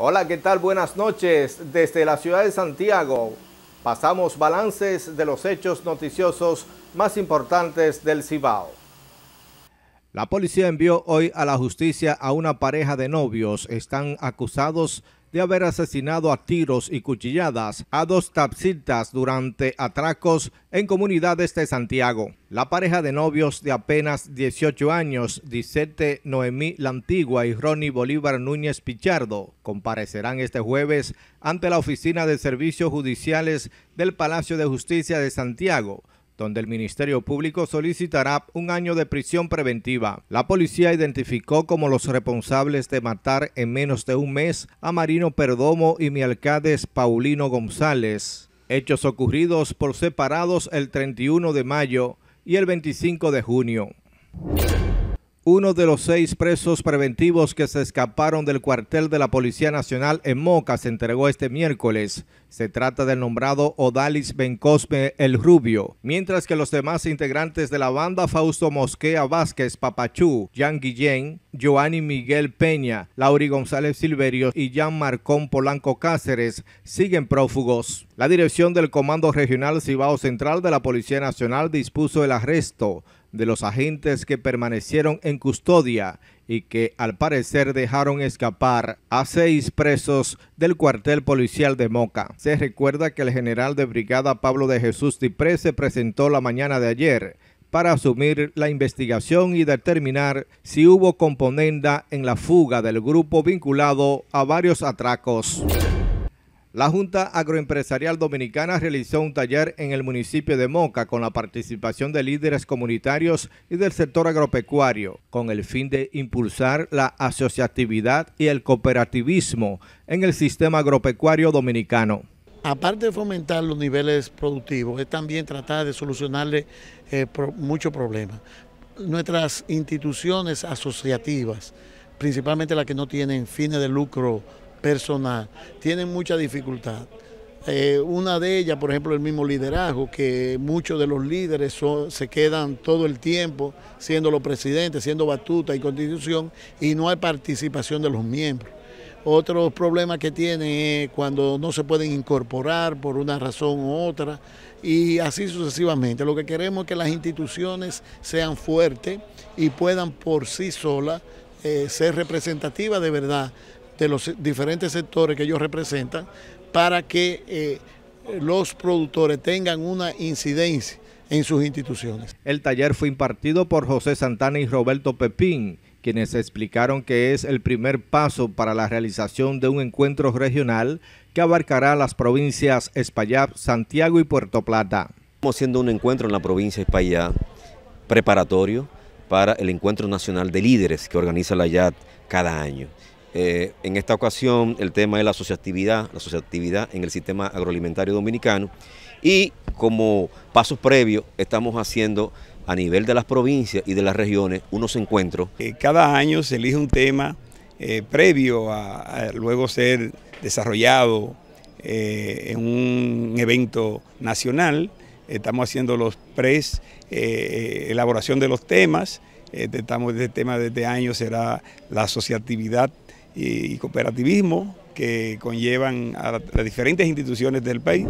Hola, ¿qué tal? Buenas noches. Desde la ciudad de Santiago pasamos balances de los hechos noticiosos más importantes del Cibao. La policía envió hoy a la justicia a una pareja de novios. Están acusados de haber asesinado a tiros y cuchilladas a dos taxistas durante atracos en comunidades de Santiago. La pareja de novios de apenas 18 años, Dicete Noemí La Antigua y Ronnie Bolívar Núñez Pichardo, comparecerán este jueves ante la Oficina de Servicios Judiciales del Palacio de Justicia de Santiago donde el Ministerio Público solicitará un año de prisión preventiva. La policía identificó como los responsables de matar en menos de un mes a Marino Perdomo y mi alcalde Paulino González. Hechos ocurridos por separados el 31 de mayo y el 25 de junio uno de los seis presos preventivos que se escaparon del cuartel de la Policía Nacional en Moca se entregó este miércoles. Se trata del nombrado Odalis Bencosme el Rubio, mientras que los demás integrantes de la banda Fausto Mosquea Vázquez Papachú, Jan Guillén, ...Joanny Miguel Peña, Lauri González Silverio y Jean Marcón Polanco Cáceres siguen prófugos. La dirección del Comando Regional Cibao Central de la Policía Nacional dispuso el arresto de los agentes que permanecieron en custodia y que al parecer dejaron escapar a seis presos del cuartel policial de Moca. Se recuerda que el general de brigada Pablo de Jesús Dipré se presentó la mañana de ayer para asumir la investigación y determinar si hubo componenda en la fuga del grupo vinculado a varios atracos. La Junta Agroempresarial Dominicana realizó un taller en el municipio de Moca con la participación de líderes comunitarios y del sector agropecuario, con el fin de impulsar la asociatividad y el cooperativismo en el sistema agropecuario dominicano aparte de fomentar los niveles productivos, es también tratar de solucionarle eh, muchos problemas. Nuestras instituciones asociativas, principalmente las que no tienen fines de lucro personal, tienen mucha dificultad. Eh, una de ellas, por ejemplo, el mismo liderazgo, que muchos de los líderes se quedan todo el tiempo siendo los presidentes, siendo batuta y constitución, y no hay participación de los miembros. Otro problemas que tiene es cuando no se pueden incorporar por una razón u otra y así sucesivamente. Lo que queremos es que las instituciones sean fuertes y puedan por sí solas eh, ser representativas de verdad de los diferentes sectores que ellos representan para que eh, los productores tengan una incidencia en sus instituciones. El taller fue impartido por José Santana y Roberto Pepín quienes explicaron que es el primer paso para la realización de un encuentro regional que abarcará las provincias Espaillat, Santiago y Puerto Plata. Estamos haciendo un encuentro en la provincia de Espaillat preparatorio para el Encuentro Nacional de Líderes que organiza la IAT cada año. Eh, en esta ocasión el tema es la asociatividad, la asociatividad en el sistema agroalimentario dominicano y como pasos previos estamos haciendo a nivel de las provincias y de las regiones unos encuentros. Eh, cada año se elige un tema eh, previo a, luego ser desarrollado eh, en un evento nacional. Estamos haciendo los pres, elaboración de los temas. Este, este tema de este año será la asociatividad y, cooperativismo que conllevan a las diferentes instituciones del país.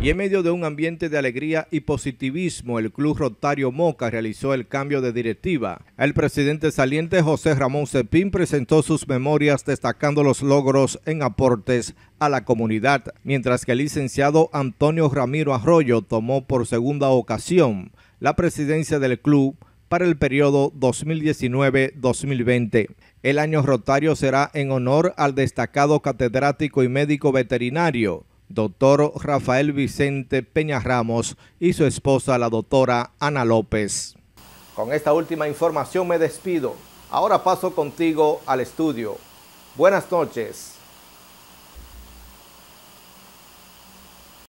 Y en medio de un ambiente de alegría y positivismo, el Club Rotario Moca realizó el cambio de directiva. El presidente saliente José Ramón Cepín presentó sus memorias destacando los logros en aportes a la comunidad, mientras que el licenciado Antonio Ramiro Arroyo tomó por segunda ocasión la presidencia del club para el periodo 2019-2020. El año rotario será en honor al destacado catedrático y médico veterinario, doctor Rafael Vicente Peña Ramos, y su esposa, la doctora Ana López. Con esta última información me despido. Ahora paso contigo al estudio. Buenas noches.